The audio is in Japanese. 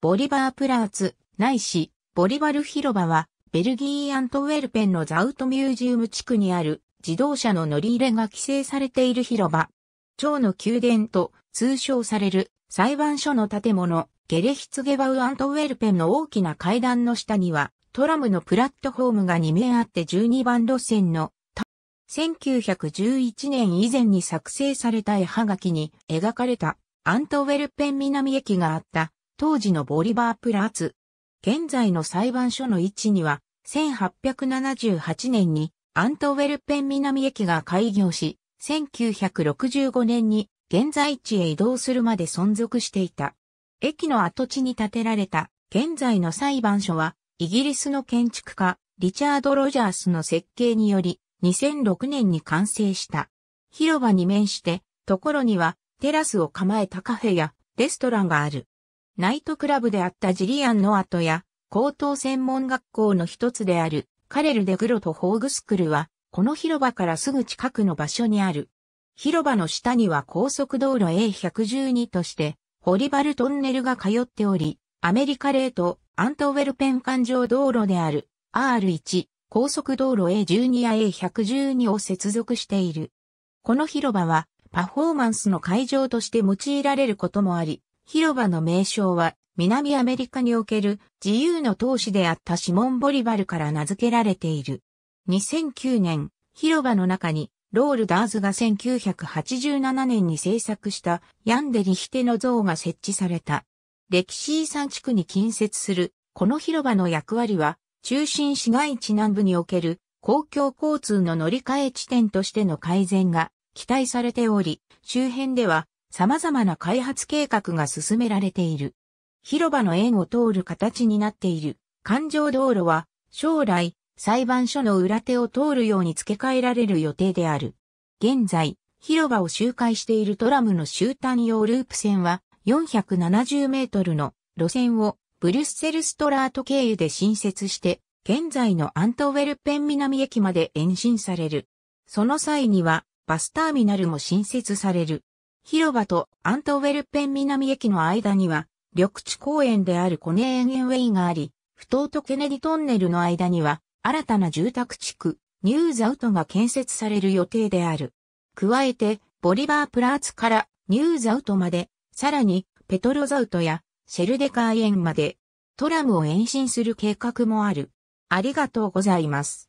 ボリバープラーツ、ないし、ボリバル広場は、ベルギー・アントウェルペンのザウトミュージウム地区にある自動車の乗り入れが規制されている広場。蝶の宮殿と通称される裁判所の建物、ゲレヒツゲバウ・アントウェルペンの大きな階段の下には、トラムのプラットフォームが2面あって12番路線の、1911年以前に作成された絵はがきに描かれたアントウェルペン南駅があった当時のボリバープラーツ。現在の裁判所の位置には、1878年にアントウェルペン南駅が開業し、1965年に現在地へ移動するまで存続していた。駅の跡地に建てられた現在の裁判所は、イギリスの建築家、リチャード・ロジャースの設計により、2006年に完成した。広場に面して、ところにはテラスを構えたカフェやレストランがある。ナイトクラブであったジリアン・の跡や、高等専門学校の一つである、カレル・デグロとホーグスクルは、この広場からすぐ近くの場所にある。広場の下には高速道路 A112 として、ホリバルトンネルが通っており、アメリカレート、アントウェルペン環状道路である R1、高速道路 A12 や A112 を接続している。この広場は、パフォーマンスの会場として用いられることもあり、広場の名称は、南アメリカにおける自由の闘士であったシモン・ボリバルから名付けられている。2009年、広場の中に、ロールダーズが1987年に制作したヤンデリヒテの像が設置された。歴史遺産地区に近接する、この広場の役割は、中心市街地南部における公共交通の乗り換え地点としての改善が期待されており、周辺では様々な開発計画が進められている。広場の円を通る形になっている環状道路は将来裁判所の裏手を通るように付け替えられる予定である。現在、広場を周回しているトラムの終端用ループ線は470メートルの路線をブリュッセルストラート経由で新設して現在のアントウェルペン南駅まで延伸される。その際にはバスターミナルも新設される。広場とアントウェルペン南駅の間には、緑地公園であるコネーンエンウェイがあり、不当とケネディトンネルの間には、新たな住宅地区、ニューザウトが建設される予定である。加えて、ボリバープラーツからニューザウトまで、さらに、ペトロザウトやシェルデカーエンまで、トラムを延伸する計画もある。ありがとうございます。